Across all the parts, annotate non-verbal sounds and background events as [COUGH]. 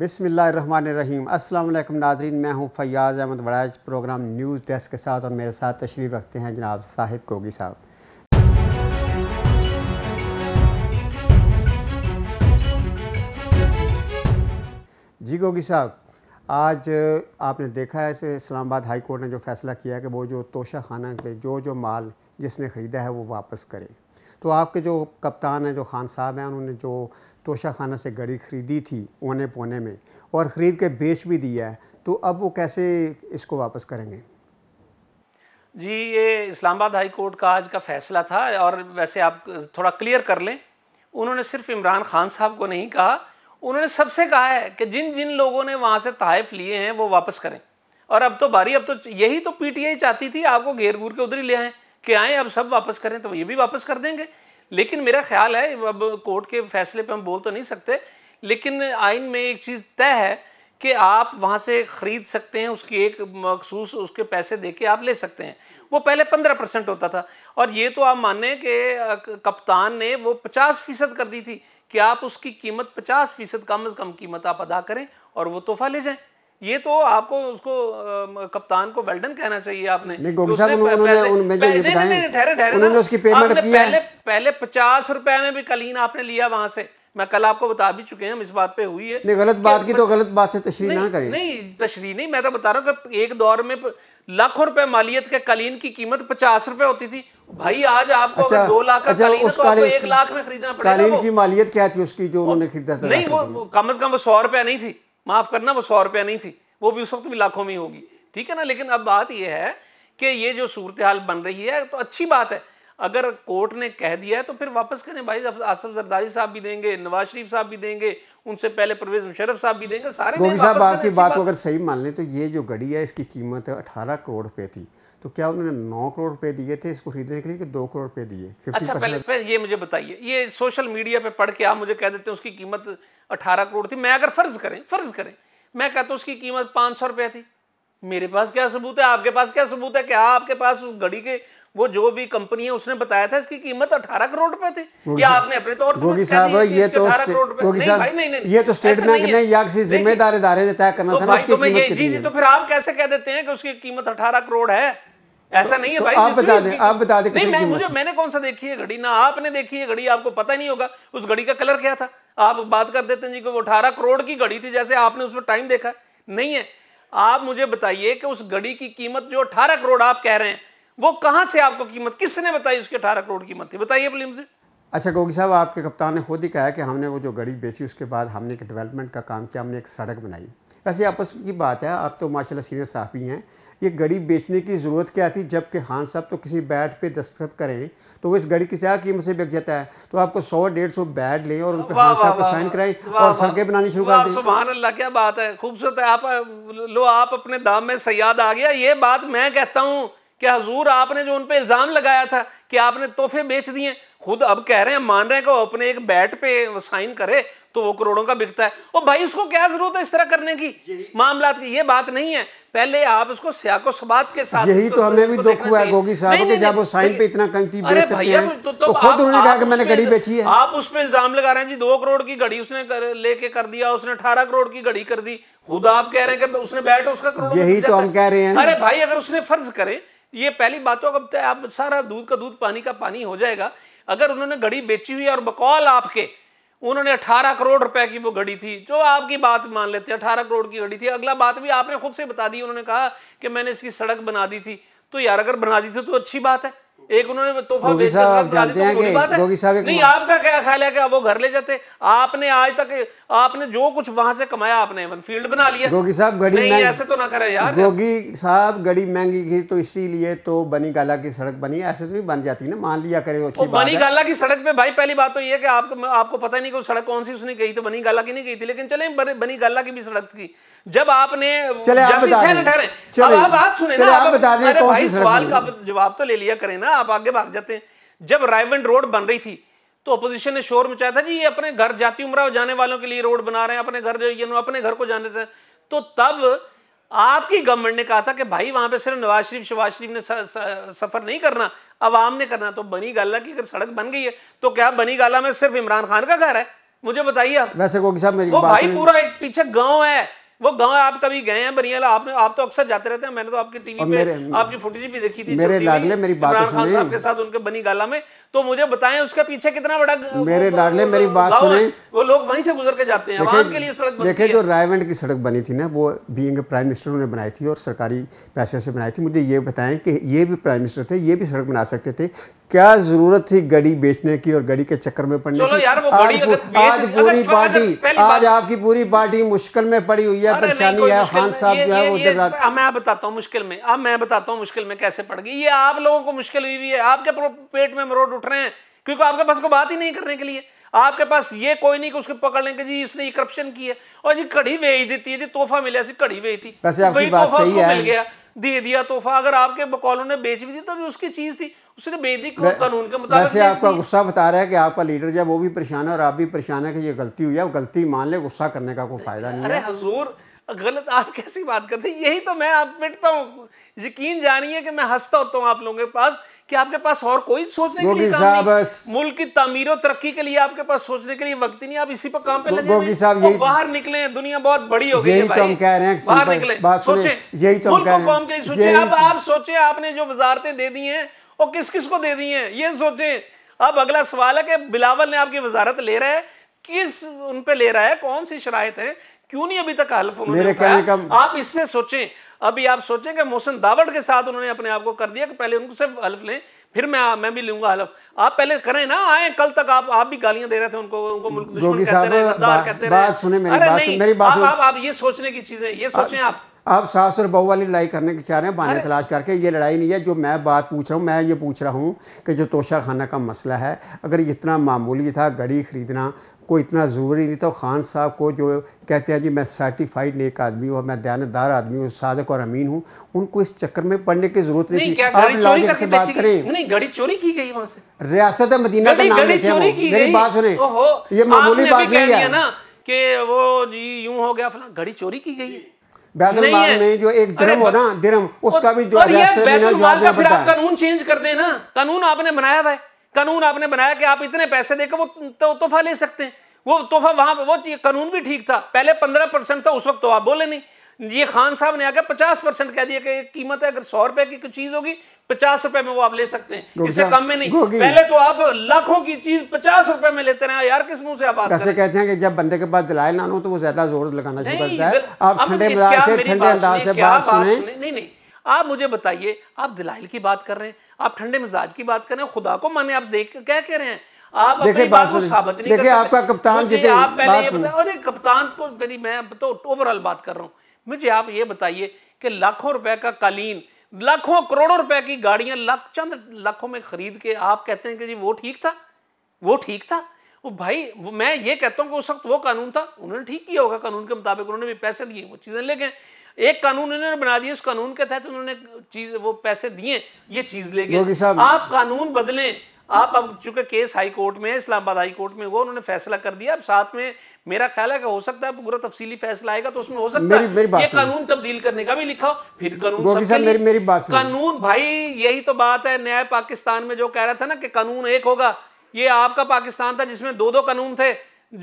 बिसमीम् अल्लाम नाजरीन मैं हूँ फ़याज़ अहमद बड़ाज प्रोग्राम न्यूज़ डेस्क के साथ और मेरे साथ तशरीफ़ रखते हैं जनाब साहिद कोगी साहब जी गोगी साहब आज आपने देखा है इसे इस्लामाबाद हाई कोर्ट ने जो फ़ैसला किया है कि वो जो तोशा खाना पे जो जो माल जिसने ख़रीदा है वो वापस करे तो आपके जो कप्तान हैं जो खान साहब हैं उन्होंने जो तोशा खाना से घड़ी ख़रीदी थी ओने पोने में और ख़रीद के बेच भी दिया है तो अब वो कैसे इसको वापस करेंगे जी ये इस्लामाबाद हाई कोर्ट का आज का फैसला था और वैसे आप थोड़ा क्लियर कर लें उन्होंने सिर्फ इमरान खान साहब को नहीं कहा उन्होंने सबसे कहा है कि जिन जिन लोगों ने वहाँ से तहफ़ लिए हैं वो वापस करें और अब तो बारी अब तो यही तो पीटीआई चाहती थी आपको घेर घूर के उधर ही ले आएँ कि आएँ अब सब वापस करें तो ये भी वापस कर देंगे लेकिन मेरा ख्याल है अब कोर्ट के फैसले पे हम बोल तो नहीं सकते लेकिन आइन में एक चीज़ तय है कि आप वहाँ से ख़रीद सकते हैं उसकी एक मखसूस उसके पैसे दे के आप ले सकते हैं वो पहले पंद्रह परसेंट होता था और ये तो आप माने कि कप्तान ने वो पचास फ़ीसद कर दी थी कि आप उसकी कीमत पचास फ़ीसद कम अज़ कम कीमत आप अदा करें और वो तोहफा ले जाएं ये तो आपको उसको कप्तान को वेल्डन कहना चाहिए आपने पहले पचास रुपए में भी कलीन आपने लिया वहां से मैं कल आपको बता भी चुके हैं हम इस बात पे हुई है नहीं गलत बात की तो गलत बात से तशरी ना करें नहीं तशरी नहीं मैं तो बता रहा हूँ कि एक दौर में लाखों रुपए मालियत के कलीन की कीमत पचास रुपए होती थी भाई आज आपको अच्छा, अगर दो लाख का अच्छा, कलीन तो आपको एक लाख में खरीदना पड़ेगा कलीन की मालियत क्या थी उसकी जो उन्होंने खरीदा था नहीं वो तो? कम अज कम वो सौ रुपया नहीं थी माफ़ करना वो सौ रुपया नहीं थी वो भी उस वक्त भी लाखों में ही होगी ठीक है ना लेकिन अब बात यह है कि ये जो सूरत हाल बन रही है तो अच्छी बात है अगर कोर्ट ने कह दिया है तो फिर वापस करें भाई आसफ जरदारी साहब भी देंगे नवाज शरीफ साहब भी देंगे उनसे पहले परवेज मुशरफ साहब भी देंगे सारे साहब आपकी बात को अगर सही मान लें तो ये जो घड़ी है इसकी कीमत अठारह करोड़ रुपये थी तो क्या उन्होंने नौ करोड़ रुपए दिए थे इसको खरीदने के लिए कि दो करोड़ रुपए दिए अच्छा पहले, पहले ये मुझे बताइए ये सोशल मीडिया पे पढ़ के आप मुझे कह देते हैं उसकी कीमत अठारह करोड़ थी मैं अगर फर्ज करें फर्ज करें मैं कहता हूँ उसकी कीमत पाँच सौ रुपये थी मेरे पास क्या सबूत है आपके पास क्या सबूत है क्या आपके पास उस घड़ी के वो जो भी कंपनी है उसने बताया था इसकी कीमत अठारह करोड़ रुपए थी या आपने अपने तौर से साहब तो ये तो करोड़ रुपए ये तो स्टेट बैंक ने या किसी जिम्मेदार इदारे ने तय करना तो था तो जी जी तो फिर आप कैसे कह देते हैं कि उसकी कीमत अठारह करोड़ है ऐसा नहीं है भाई आप बता दे, आप बता दे नहीं मैं मुझे मैंने कौन सा देखी है घड़ी ना आपने देखी है घड़ी आपको पता नहीं होगा उस घड़ी का कलर क्या था आप बात कर देते हैं जी कि वो अठारह करोड़ की घड़ी थी जैसे आपने उस पर टाइम देखा नहीं है आप मुझे बताइए कि उस घड़ी की कीमत जो अठारह करोड़ आप कह रहे हैं वो कहाँ से आपको कीमत किसने बताई उसकी अठारह करोड़ कीमत थी बताइए प्लीम से अच्छा गोगी साहब आपके कप्तान ने खुद ही कहा कि हमने वो जो गड़ी बेची उसके बाद हमने एक डेवलपमेंट का काम किया हमने एक सड़क बनाई वैसे आपस की बात है आप तो माशाल्लाह सीनियर साहब ही हैं ये गड़ी बेचने की ज़रूरत क्या थी जबकि खान साहब तो किसी बैट पे दस्तखत करें तो वो इस गड़ी की क्या कीमत से बिक जाता है तो आपको सौ डेढ़ सौ बैट लें और उन पर खान साहब को साइन कराएं और सड़कें बनानी शुरू कर दें सुबह अल्लाह क्या बात है खूबसूरत है आप लो आप अपने दाम में सयाद आ गया ये बात मैं कहता हूँ कि हजूर आपने जो उन पर इल्ज़ाम लगाया था कि आपने तोहफे बेच दिए खुद अब कह रहे हैं मान रहे हैं कि वो अपने एक बैट पे साइन करे तो वो करोड़ों का बिकता है और भाई उसको क्या जरूरत है इस तरह करने की मामला की ये बात नहीं है पहले आप उसको सियाको सबात के साथ यही तो हमें भी दुख हुआ गोगी साहब के जब वो साइन पे इतना कंती बेच सकते हैं तो, तो, तो खुद उन्होंने कहा कि मैंने घड़ी बेची है आप उस पर इल्जाम लगा रहे हैं जी दो करोड़ की घड़ी उसने लेके कर दिया उसने अठारह करोड़ की घड़ी कर दी खुद आप कह रहे हैं कि उसने बैठ उसका करोड़ यही तो हम कह रहे हैं अरे भाई अगर उसने फर्ज करे ये पहली बात बातों का आप सारा दूध का दूध पानी का पानी हो जाएगा अगर उन्होंने घड़ी बेची हुई और बकौल आपके उन्होंने 18 करोड़ रुपए की वो घड़ी थी जो आपकी बात मान लेते हैं 18 करोड़ की घड़ी थी अगला बात भी आपने खुद से बता दी उन्होंने कहा कि मैंने इसकी सड़क बना दी थी तो यार अगर बना दी थी तो अच्छी बात है एक उन्होंने तोहफा गोगी तो नहीं आपका क्या ख्याल है कि वो घर ले जाते आपने आज तक आपने जो कुछ वहां से कमाया आपने फील्ड बना लिया गोगी साहब गड़ी ऐसे तो ना करे यार गोगी साहब गड़ी महंगी घी तो इसीलिए तो बनी गाला की सड़क बनी ऐसे तो भी बन जाती ना मान लिया करे बनी गाला की सड़क पे भाई पहली बात तो ये कि आपको आपको पता नहीं कि सड़क कौन सी उसने गई तो बनी गाला की नहीं गई थी लेकिन चले बनी गाला की भी सड़क थी जब आपने जब आप बता बात सुने ना आप दें सवाल का जवाब तो ले लिया करें ना आप आगे भाग जाते हैं जब रायवेंड रोड बन रही थी तो अपोजिशन ने शोर मचाया था जी ये अपने घर जाति उम्र जाने वालों के लिए रोड बना रहे हैं अपने घर अपने घर को जाने थे तो तब आपकी गवर्नमेंट ने कहा था कि भाई वहां पे सिर्फ नवाज शरीफ शवाज शरीफ ने स, स, सफ़र नहीं करना अवाम ने करना तो बनी गाला की अगर सड़क बन गई है तो क्या बनी गाला में सिर्फ इमरान खान का घर है मुझे बताइए वैसे गोगी मेरी वो भाई पूरा एक पीछे गांव है वो गांव आप कभी गए हैं बनियाला आपने आप तो अक्सर जाते रहते हैं मैंने तो आपकी टीवी पे आपकी फुटेज भी देखी थी मेरे लाडले मेरी बात इमरान खान साहब के साथ उनके बनी गाला में तो मुझे बताएं उसके पीछे कितना बड़ा मेरे लाडले मेरी बात सुने वो लोग वहीं से गुजर के जाते हैं वहां के लिए सड़क देखे जो रायवंड की सड़क बनी थी ना वो बींग प्राइम मिनिस्टर ने बनाई थी और सरकारी पैसे से बनाई थी मुझे ये बताएं कि ये भी प्राइम मिनिस्टर थे ये भी सड़क बना सकते थे क्या जरूरत थी गड़ी बेचने की और गड़ी के चक्कर में पड़ने की आज पूरी पार्टी आज आपकी पूरी पार्टी मुश्किल में पड़ी हुई है है परेशानी है खान साहब जो है वो मैं बताता हूँ मुश्किल में अब मैं बताता हूँ मुश्किल में कैसे पड़ गई ये आप लोगों को मुश्किल हुई हुई है आपके पेट में मरोड़ उठ रहे हैं क्योंकि आपके पास को बात ही नहीं करने के लिए आपके पास ये कोई नहीं कि उसको पकड़ लेंगे जी इसने करप्शन की है और जी कड़ी भेज देती है जी तोहफा मिला ऐसी कड़ी भेज थी वैसे आपकी मिल गया दे दिया तोहफा अगर आपके बकौलों ने बेच भी दी तो भी उसकी चीज़ थी उसने वैदिक कानून के मुताबिक वैसे आपका गुस्सा बता रहा है कि आपका लीडर जब वो भी परेशान है और आप भी परेशान है कि ये गलती हुई है गलती मान ले गुस्सा करने का कोई फायदा नहीं है हजूर गलत आप कैसी बात करते हैं यही तो मैं आप मिटता हूँ यकीन जानिए कि मैं हंसता होता हूँ आप लोगों के पास कि आपके पास और कोई सोचने के लिए काम नहीं मुल्क की तमीर और तरक्की के लिए आपके पास सोचने के लिए वक्त ही नहीं आप इसी पर काम पे लगे गोगी साहब यही बाहर निकले दुनिया बहुत बड़ी हो गई तो हम कह रहे हैं बाहर निकले सोचे यही तो मुल्क को कौम के लिए सोचे तो- आप सोचे आपने जो वजारतें दे दी हैं वो किस किस को दे दी हैं ये सोचें अब अगला सवाल है कि बिलावल ने आपकी वजारत ले रहा है किस उन पे ले रहा है कौन सी शराय है क्यों नहीं अभी तक हल्फ उन्होंने आप इसमें सोचें अभी आप सोचें कि मोहसिन दावड़ के साथ उन्होंने अपने आप को कर दिया कि पहले उनको सिर्फ हल्फ लें फिर मैं मैं भी लूंगा हल्फ आप पहले करें ना आए कल तक आप आप भी गालियां दे रहे थे उनको उनको मुल्क दुश्मन कहते रहे कहते रहे अरे नहीं आप, आप आप ये सोचने की चीजें ये सोचें आप आप सास और बहू वाली लड़ाई करने के चाह रहे हैं बहाने तलाश करके ये लड़ाई नहीं है जो मैं बात पूछ रहा हूँ मैं ये पूछ रहा हूँ कि जो तोशा खाना का मसला है अगर इतना मामूली था घड़ी ख़रीदना कोई इतना ज़रूरी नहीं था खान साहब को जो कहते हैं जी मैं सर्टिफाइड नेक आदमी हूँ मैं दयानतदार आदमी हूँ सादक और अमीन हूँ उनको इस चक्कर में पढ़ने की ज़रूरत नहीं, नहीं थी आप लॉजिक से बात करें रियासत मदीना का नाम मेरी बात सुने ये मामूली बात नहीं है ना कि वो जी यूँ हो गया फला घड़ी चोरी की गई है में जो एक धर्म हो ना धर्म उसका भी जो का फिर आप कानून चेंज कर देना कानून आपने बनाया हुआ है कानून आपने बनाया कि आप इतने पैसे देकर वो तो तोहफा ले सकते हैं वो तोहफा वहां वो कानून भी ठीक था पहले पंद्रह परसेंट था उस वक्त तो आप बोले नहीं ये खान साहब ने आकर पचास परसेंट कह दिया कि कीमत है अगर सौ रुपए की चीज होगी पचास रुपए में वो आप ले सकते हैं इससे कम में नहीं पहले तो आप लाखों की चीज पचास रुपए में लेते रहे यार किस मुंह से आप ऐसे कहते हैं कि जब बंदे के पास दलाल ना हो तो वो ज्यादा जोर लगाना शुरू करता है आप ठंडे ठंडे अंदाज से बात सुने नहीं नहीं आप मुझे बताइए आप दिलाइल की बात कर रहे हैं आप ठंडे मिजाज की बात कर रहे हैं खुदा को माने आप देख क्या कह रहे हैं आप अपनी बात को साबित नहीं कर आपका कप्तान जितने आप पहले ये बताओ अरे कप्तान को तो मेरी मैं तो ओवरऑल बात कर रहा हूँ मुझे आप ये बताइए कि लाखों रुपए का कालीन लाखों करोड़ों रुपए की गाड़ियां लाख चंद लाखों में खरीद के आप कहते हैं कि जी वो ठीक था वो ठीक था वो भाई वो मैं ये कहता हूं कि उस वक्त वो कानून था उन्होंने ठीक किया होगा कानून के मुताबिक उन्होंने भी पैसे दिए वो चीज़ें लेके एक कानून इन्होंने बना दिया उस कानून के तहत उन्होंने चीज वो पैसे दिए ये चीज़ ले गए आप कानून बदलें आप अब चूंकि केस हाई कोर्ट में इस्लामाबाद हाई कोर्ट में हुआ उन्होंने फैसला कर दिया अब साथ में मेरा ख्याल है कि हो सकता है पूरा तफसीली फैसला आएगा तो उसमें हो सकता मेरी, मेरी है ये कानून तब्दील करने का भी लिखा हो फिर कानून मेरी, मेरी कानून भाई यही तो बात है न्याय पाकिस्तान में जो कह रहा था ना कि कानून एक होगा ये आपका पाकिस्तान था जिसमें दो दो कानून थे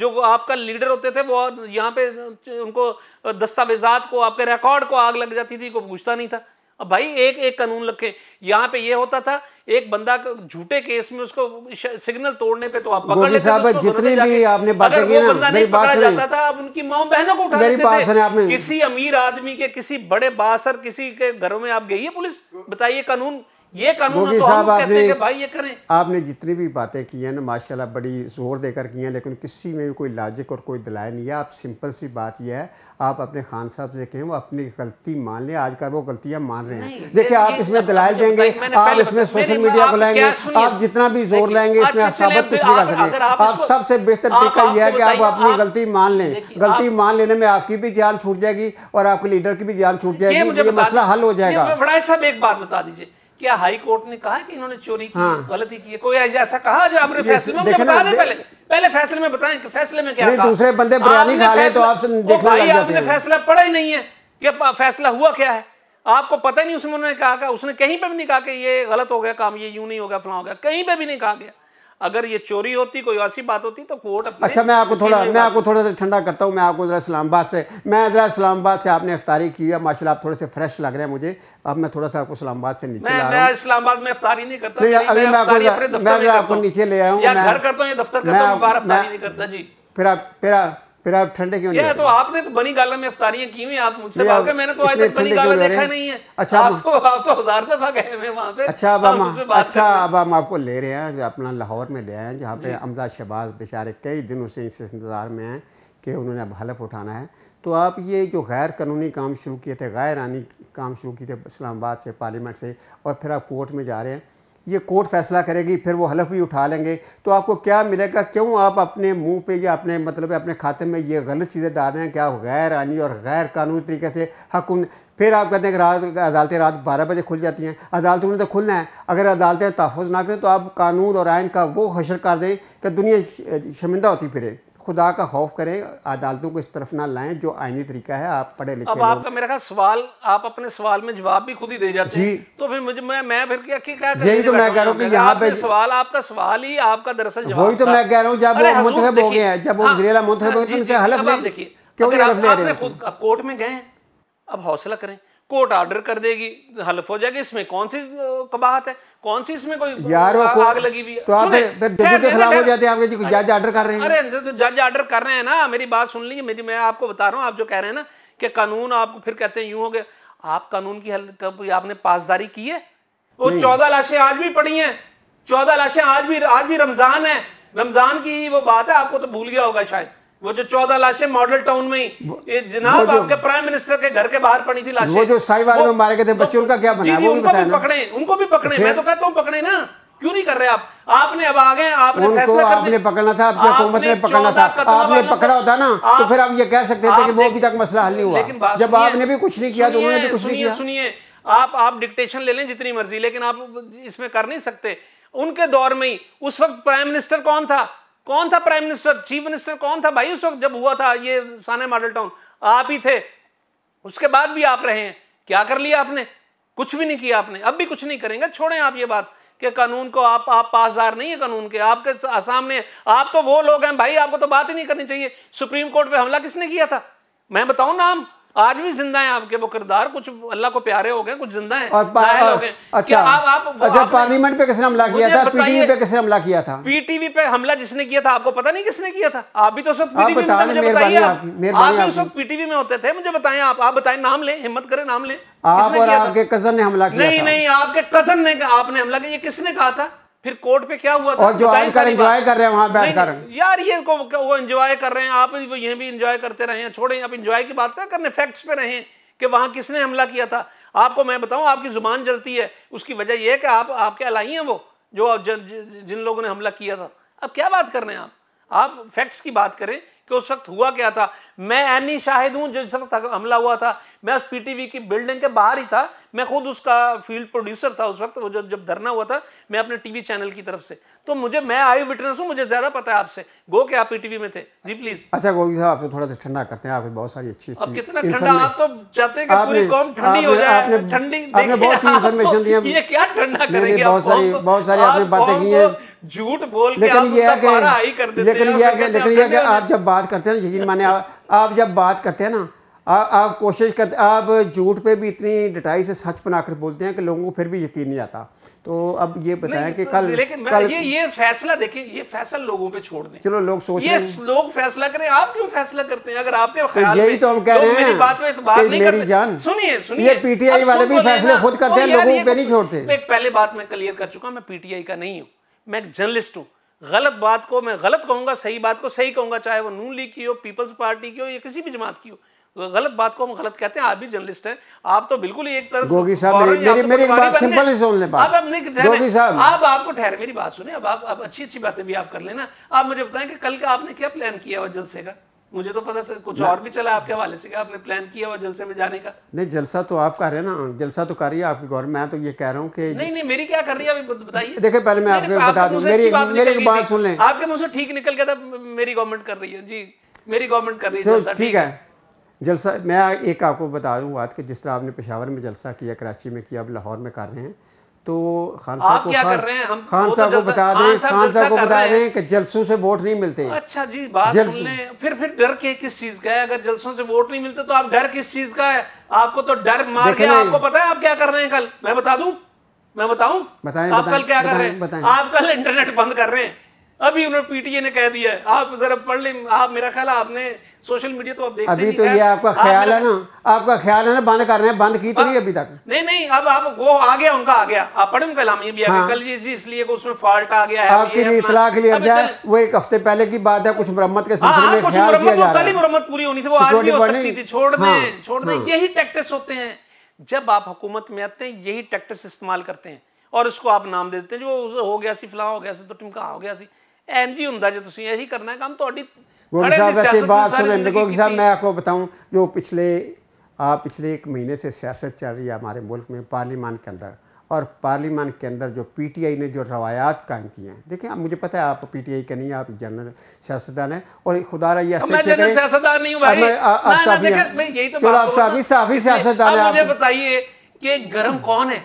जो आपका लीडर होते थे वो यहाँ पे उनको दस्तावेजात को आपके रिकॉर्ड को आग लग जाती थी कोई पूछता नहीं था अब भाई एक एक कानून रखे यहाँ पे ये होता था एक बंदा झूठे केस में उसको सिग्नल तोड़ने पे तो आप पकड़ लेते थे जितने भी आपने बातें की ना नहीं पकड़ा जाता था आप उनकी माओ बहनों को उठा लेते थे किसी अमीर आदमी के किसी बड़े बासर किसी के घरों में आप गई है पुलिस बताइए कानून ये कानून तो साहब आपने कहते भाई ये करें आपने जितनी भी बातें की हैं ना माशाल्लाह बड़ी जोर देकर की हैं लेकिन किसी में भी कोई लॉजिक और कोई दलाय नहीं है आप सिंपल सी बात यह है आप अपने खान साहब से कहें वो अपनी गलती मान लें आज का वो गलतियाँ मान रहे हैं देखिए आप इसमें दलाल देंगे आप इसमें सोशल मीडिया को लाएंगे आप जितना भी जोर लाएंगे अच्छा, इसमें आप अच्छा, साबित कुछ नहीं कर सकते आप सबसे बेहतर तरीका यह है कि आप अपनी गलती मान लें गलती मान लेने में आपकी भी जान छूट जाएगी और आपके लीडर की भी जान छूट जाएगी ये मसला हल हो जाएगा साहब एक बात बता दीजिए क्या हाई कोर्ट ने कहा कि इन्होंने चोरी की हाँ। गलती की है कोई ऐसा कहा जो आपने फैसले में बता दे पहले पहले फैसले में बताएं कि फैसले में क्या दूसरे बंदे बिरयानी खा ले तो आपसे देखना लग आपने फैसला पढ़ा ही नहीं है कि फैसला हुआ क्या है आपको पता नहीं उसमें उन्होंने कहा उसने कहीं पर भी नहीं कहा कि ये गलत हो गया काम ये यूं नहीं हो गया फला हो गया कहीं पर भी नहीं कहा गया अगर ये चोरी होती कोई ऐसी बात होती तो कोर्ट अच्छा मैं आपको थोड़ा मैं आपको थोड़ा सा ठंडा करता हूँ मैं आपको ज़रा इस्लामाबाद से मैं ज़रा इस्लामाबाद से आपने अफ्तारी की है माशा आप थोड़े से फ्रेश लग रहे हैं मुझे अब मैं थोड़ा सा आपको इस्लामाबाद से नीचे इस्लामाबाद में अफ्तारी नहीं करता अभी मैं आपको नीचे ले रहा हूँ घर करता फिर आप फिर आप ठंडे क्यों नहीं तो आपने तो बनी गाला में अफतारियां की हुई आप मुझसे बात कर मैंने तो आज तक बनी गाला देखा नहीं है अच्छा आप तो आप तो हजार दफा गए हैं वहाँ पे अच्छा अब हम अच्छा अब हम आपको ले रहे हैं अपना लाहौर में ले आए हैं जहाँ पे अमजा शहबाज बेचारे कई दिनों से इस इंतज़ार में हैं कि उन्होंने अब हलफ उठाना है तो आप ये जो गैर कानूनी काम शुरू किए थे गैर आनी काम शुरू किए थे इस्लामाबाद से पार्लियामेंट से और फिर आप कोर्ट में जा रहे हैं ये कोर्ट फैसला करेगी फिर वो हलफ भी उठा लेंगे तो आपको क्या मिलेगा क्यों आप अपने मुंह पे या अपने मतलब अपने खाते में ये गलत चीज़ें डाल रहे हैं कि आप गैर आनी और गैर कानूनी तरीके से हकूम फिर आप कहते हैं कि रात अदालतें रात बारह बजे खुल जाती हैं अदालतों ने तो खुलना है अगर अदालतें तहफ़ ना करें तो आप कानून और आयन का वो हशर कर दें कि दुनिया शर्मिंदा होती फिरें खुदा का खौफ करें अदालतों को इस तरफ ना लाएं जो आईनी तरीका है आप पढ़े लिखे अब आपका मेरा ख्याल सवाल आप अपने सवाल में जवाब भी खुद ही दे जाते जी तो फिर मुझे मैं मैं फिर क्या क्या यही तो मैं कह रहा हूँ कि यहाँ पे सवाल आपका सवाल ही आपका दरअसल जवाब वही तो मैं कह रहा हूँ जब वो मुंतब हो गए हैं जब वो वजीला हाँ, मुंतब हाँ, हो गए तो उनसे हलफ नहीं देखिए क्यों हलफ ले रहे हैं खुद कोर्ट में गए अब हौसला करें कोर्ट ऑर्डर कर देगी हल्फ हो जाएगी इसमें कौन सी कबाहत है कौन सी इसमें कोई यार आग, आग लगी हुई है तो फिर हो जाते हैं आपके जज ऑर्डर कर रहे हैं अरे तो, तो जज ऑर्डर कर रहे हैं ना मेरी बात सुन लीजिए मेरी मैं आपको बता रहा हूँ आप जो कह रहे हैं ना कि कानून आपको फिर कहते हैं यूं हो गए आप कानून की हल आपने पासदारी की है वो चौदह लाशें आज भी पड़ी हैं चौदह लाशें आज भी आज भी रमज़ान है रमज़ान की वो बात है आपको तो भूल गया होगा शायद वो जो चौदह लाशें मॉडल टाउन में ये जनाब आपके प्राइम मिनिस्टर के घर के बाहर पड़ी थी लाशें वो जो साई वाले में मारे गए थे तो- बच्चों का क्या बना उनको भी पकड़े उनको भी पकड़े मैं तो कहता हूँ पकड़े ना क्यों नहीं कर रहे आप आपने अब आगे आपने उनको फैसला कर आपने पकड़ना था आपकी हुकूमत ने पकड़ना था तो आपने पकड़ा होता ना तो फिर आप ये कह सकते थे कि वो अभी तक मसला हल नहीं हुआ जब आपने भी कुछ नहीं किया तो उन्होंने भी कुछ नहीं किया सुनिए आप आप डिक्टेशन ले लें जितनी मर्जी लेकिन आप इसमें कर नहीं सकते उनके दौर में ही उस वक्त प्राइम मिनिस्टर कौन था कौन था प्राइम मिनिस्टर चीफ मिनिस्टर कौन था भाई उस वक्त जब हुआ था ये साना मॉडल टाउन आप ही थे उसके बाद भी आप रहे हैं क्या कर लिया आपने कुछ भी नहीं किया आपने अब भी कुछ नहीं करेंगे छोड़ें आप ये बात कि कानून को आप आप पासदार नहीं है कानून के आपके सामने आप तो वो लोग हैं भाई आपको तो बात ही नहीं करनी चाहिए सुप्रीम कोर्ट पे हमला किसने किया था मैं बताऊं नाम आज भी जिंदा है आपके वो किरदार कुछ अल्लाह को प्यारे हो गए कुछ जिंदा है और पा, और, अच्छा आप, आप, अच्छा पार्लियामेंट पे किसने हमला किया था पीटीवी पे किसने हमला किया था पीटीवी पे हमला जिसने किया था आपको पता नहीं किसने किया था आप भी तो सब पीटीवी में होते थे मुझे बताए आप आप बताएं नाम ले हिम्मत करे नाम ले आप और आपके कजन ने हमला किया नहीं नहीं आपके कजन ने आपने हमला किया किसने कहा था फिर कोर्ट पे क्या हुआ था और जो आकर एंजॉय कर रहे हैं वहां बैठकर यार ये को वो एंजॉय कर रहे हैं आप ये भी एंजॉय करते रहे हैं छोड़ें आप एंजॉय की बात ना करने फैक्ट्स पे रहे कि वहां किसने हमला किया था आपको मैं बताऊं आपकी जुबान जलती है उसकी वजह यह कि आप आपके अलाई हैं वो जो ज, ज, जिन लोगों ने हमला किया था अब क्या बात कर रहे हैं आप आप फैक्ट्स की बात करें कि उस वक्त हुआ क्या था मैं ऐनी शाहिद हूँ जिस वक्त हमला हुआ था मैं उस पीटीवी की बिल्डिंग के बाहर ही था मैं खुद उसका फील्ड प्रोड्यूसर था उस वक्त वो जब धरना हुआ था मैं अपने टीवी चैनल की तरफ से तो मुझे मैं आई विटनेस हूँ मुझे ज़्यादा पता है आपसे गो के आप पीटीवी में थे जी प्लीज़ अच्छा गोगी साहब आप तो थोड़ा सा ठंडा करते हैं आप बहुत सारी अच्छी अब कितना ठंडा आप तो चाहते हैं कि ठंडी हो जाए ठंडी बहुत सारी इन्फॉर्मेशन तो दी ये क्या ठंडा करेंगे बहुत सारी बहुत सारी आपने बातें की है झूठ बोल के लेकिन ये है कि लेकिन ये है कि लेकिन ये है कि आप जब बात करते हैं यकीन माने आप जब बात करते हैं ना आ, आप कोशिश करते आप झूठ पे भी इतनी डिटाई से सच बनाकर बोलते हैं कि लोगों को फिर भी यकीन नहीं आता तो अब ये बताएं कि तो कल लेकिन कल ये ये फैसला देखिए ये फैसला लोगों पे छोड़ दें चलो लोग सोच ये लोग फैसला करें आप क्यों फैसला करते हैं अगर आपके तो ख्याल यही तो हम कह रहे हैं मेरी बात में नहीं जान सुनिए सुनिए पीटीआई वाले भी फैसले खुद करते हैं लोगों पे नहीं छोड़ते पहले बात मैं क्लियर कर चुका मैं पीटीआई का नहीं हूँ मैं एक जर्नलिस्ट हूँ गलत बात को मैं गलत कहूँगा सही बात को सही कहूँगा चाहे वो नून लीग की हो पीपल्स पार्टी की हो या किसी भी जमात की हो तो गलत बात को हम गलत कहते हैं आप भी जर्नलिस्ट हैं आप तो बिल्कुल ही एक तरफ गोगी साहब मेरी मेरी, तो मेरी बात सिंपल ही सुन ले आप गोगी साहब आप आपको ठहर मेरी बात सुने अब आप अब अच्छी अच्छी बातें भी आप कर लेना आप मुझे बताएं कि कल का आपने क्या प्लान किया हुआ जलसे का मुझे तो पता सर कुछ और भी चला आपके हवाले से आपने प्लान किया और जलसे में जाने का नहीं जलसा तो आप कर रहे हैं ना जलसा तो कर रही है आपकी गवर्नमेंट मैं तो ये कह रहा हूँ कि नहीं नहीं मेरी क्या कर रही है अभी बताइए देखिए पहले मैं आपको बता दूँ मेरी मेरी बात सुन लें आपके मुझसे ठीक निकल गया था मेरी गवर्नमेंट कर रही है जी मेरी गवर्नमेंट कर रही है ठीक है जलसा मैं एक आपको बता दूँ बात कि जिस तरह आपने पेशावर में जलसा किया कराची में किया अब लाहौर में कर रहे हैं तो खान साहब को क्या खान, कर रहे हैं हम तो खान साहब को बता दें खान साहब को बता दें कि जलसों से वोट नहीं मिलते अच्छा जी बात सुन लें फिर फिर डर के किस चीज का है अगर जलसों से वोट नहीं मिलते तो आप डर किस चीज का है आपको तो डर मार के आपको पता है आप क्या कर रहे हैं कल मैं बता दूं मैं बताऊं बताएं आप कल क्या कर रहे हैं आप कल इंटरनेट बंद कर रहे हैं अभी उन्होंने पीटीए ने कह दिया आप जरा पढ़ लें आप मेरा ख्याल आपने सोशल मीडिया तो आप देखते अभी तो ये आपका ख्याल है ना आपका ख्याल है ना बंद कर रहे हैं बंद की तो नहीं अभी तक नहीं नहीं अब आप वो आ गया उनका आ गया आप पढ़े उनका इलामी भी हाँ। कल इसलिए उसमें फॉल्ट आ गया है आपकी लिए इतला के लिए जाए वो एक हफ्ते पहले की बात है कुछ मरम्मत के सिलसिले हाँ, में ख्याल किया जा रहा मरम्मत पूरी होनी थी वो आज भी हो सकती थी छोड़ दें हाँ। छोड़ दें हाँ। यही टैक्टिस होते हैं जब आप हुकूमत में आते हैं यही टैक्टिस इस्तेमाल करते हैं और उसको आप नाम दे देते हैं जो हो गया सी फिलहाल हो गया सी तो टिमका हो गया सी ਐਨ ਜੀ ਹੁੰਦਾ ਜੇ यही करना काम ਕੰਮ ਤੁਹਾਡੀ साहब वैसे बात सुन गोगी साहब मैं आपको बताऊं जो पिछले आ, पिछले एक महीने से सियासत चल रही है हमारे मुल्क में पार्लीमान के अंदर और पार्लीमान के अंदर जो पीटीआई ने जो रवायात कायम की हैं देखिए आप मुझे पता है आप पीटीआई के नहीं आप जनरल सियासतदान हैं और खुदा रही ऐसे मैं जनरल सियासतदान नहीं हूं भाई आप साफी चलो आप ही साफी सियासतदान हैं आप मुझे बताइए कि गरम कौन है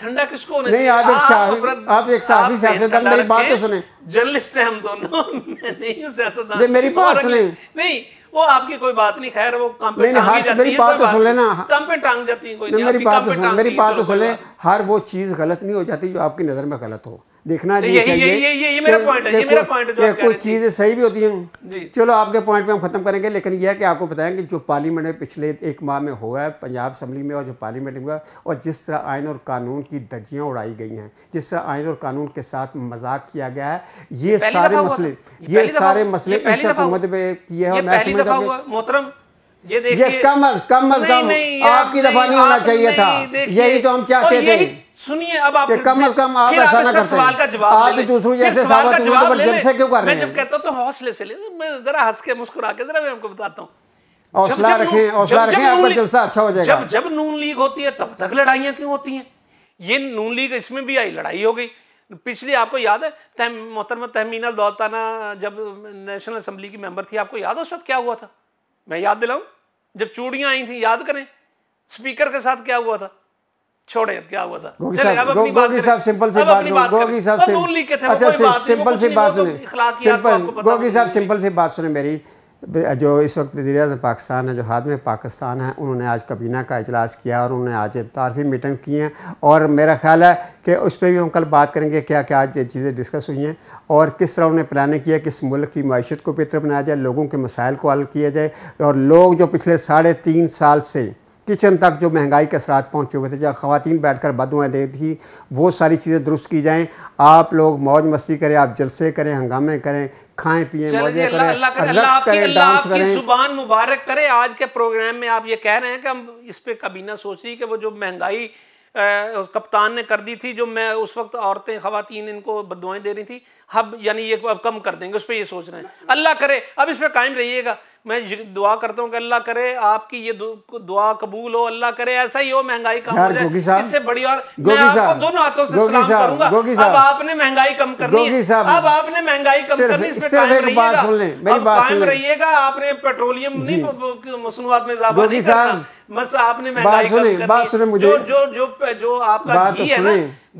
ठंडा किसको होने नहीं आप एक साहब आप एक साहबी सियासतदान मेरी बात तो सुने जर्नलिस्ट है हम दोनों [LAUGHS] नहीं हूँ सियासतदान मेरी बात सुने नहीं वो आपकी कोई बात नहीं खैर वो काम पे नहीं, टांग जाती मेरी बात तो सुन लेना काम पे टांग जाती है कोई मेरी बात तो सुन मेरी बात तो सुन ले हर वो चीज़ गलत नहीं हो जाती जो आपकी नज़र में गलत हो देखना ये, चाहिए ये, ये, ये, ये मेरा पॉइंट है ये मेरा पॉइंट है जो कुछ चीज़ें सही भी होती हैं चलो आपके पॉइंट पे हम ख़त्म करेंगे लेकिन यह कि आपको बताएं कि जो पार्लियामेंट में पिछले एक माह में हो रहा है पंजाब असम्बली में और जो पार्लियामेंट में हुआ और जिस तरह आयन और कानून की धज्जियाँ उड़ाई गई हैं जिस तरह आयन और कानून के साथ मजाक किया गया है ये सारे मसले ये सारे मसले इस हुकूमत में किए हैं और मैं समझता मोहतरम ये देखिए कम अज कम अज कम आपकी दफा नहीं होना चाहिए था यही तो हम चाहते थे सुनिए अब आप कम अज कम आप ऐसा ना करते सवाल का जवाब आप दूसरों जैसे सवाल का जवाब तो ले ले क्यों कर रहे हैं जब कहता हूं तो हौसले से ले मैं जरा हंस के मुस्कुरा के जरा मैं आपको बताता हूं हौसला रखें हौसला रखें आपका जलसा अच्छा हो जाएगा जब जब नून लीग होती है तब तक लड़ाइयां क्यों होती हैं ये नून लीग इसमें भी आई लड़ाई हो गई पिछली आपको याद है तहम मोहतरमा तहमीना दौलताना जब नेशनल असम्बली की मेंबर थी आपको याद है उस वक्त क्या हुआ था मैं याद दिलाऊं जब चूड़ियां आई थी याद करें स्पीकर के साथ क्या हुआ था छोड़े क्या गोगी साहब सिंपल सी बात साहब अच्छा सिंपल तो तो सी बात गोगी साहब सी बात सुने मेरी जो इस वक्त पाकिस्तान है जो हाथ में पाकिस्तान है उन्होंने आज कबीना का इजलास किया और उन्होंने आज तारफ़ी मीटिंग की है और मेरा ख्याल है कि उस पर भी हम कल बात करेंगे क्या क्या आज चीज़ें डिस्कस हुई हैं और किस तरह उन्हें प्लानिंग किया किस मुल्क की मीशत को बेहतर बनाया जाए लोगों के मसाइल को हल किया जाए और लोग जो पिछले साढ़े तीन साल से किचन तक जो महंगाई के असरात पहुँचे हुए थे जब खातन बैठ कर बदुआएँ दे थी वो सारी चीज़ें दुरुस्त की जाएँ आप लोग मौज मस्ती करें आप जलसे करें हंगामे करें खाएं पिए मौजे करें रक्स करें डांस करें जुबान मुबारक करें आज के प्रोग्राम में आप ये कह रहे हैं कि हम इस पर कभी ना सोच रही कि वो जो महंगाई कप्तान ने कर दी थी जो मैं उस वक्त औरतें ख़वातीन इनको बदुआएँ दे रही थी हब यानी ये अब कम कर देंगे उस पर ये सोच रहे हैं अल्लाह करे अब इस पर कायम रहिएगा मैं दुआ करता हूँ कि अल्लाह करे आपकी ये दुआ कबूल हो अल्लाह करे ऐसा ही हो महंगाई कम हो जाए इससे बड़ी और मैं आपको दोनों हाथों से सलाम करूंगा अब आपने महंगाई कम करनी है अब आपने महंगाई कम करनी इस पे कायम रहिएगा कायम रहिएगा आपने पेट्रोलियम नहीं मसनूआत में इजाफा नहीं करना बस आपने महंगाई कम करनी जो जो जो आपका घी है ना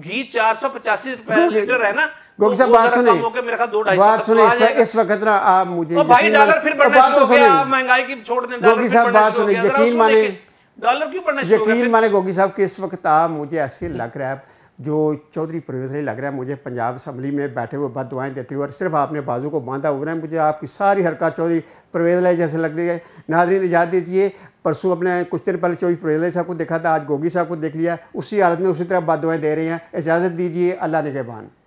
घी चार सौ पचासी रुपए लीटर है ना गोगी साहब बात सुने बात सुने तो इस वक्त ना आप मुझे तो महंगाई की छोड़ दें गोगी साहब बात सुने यकीन माने क्यों यकीन माने गोगी साहब कि इस वक्त आप मुझे ऐसे लग रहा है जो चौधरी परवेज अली लग रहा है मुझे पंजाब असम्बली में बैठे हुए बद दुआएं देते हुए और सिर्फ आपने बाजू को बांधा हुआ है मुझे आपकी सारी हरकत चौधरी परवेज अली जैसे लग रही है नाजरीन इजाज़ दीजिए परसों अपने कुछ दिन पहले चौधरी परवेज अली साहब को देखा था आज गोगी साहब को देख लिया उसी हालत में उसी तरह बद दुआएं दे रहे हैं इजाज़त दीजिए अल्लाह ने नगहबान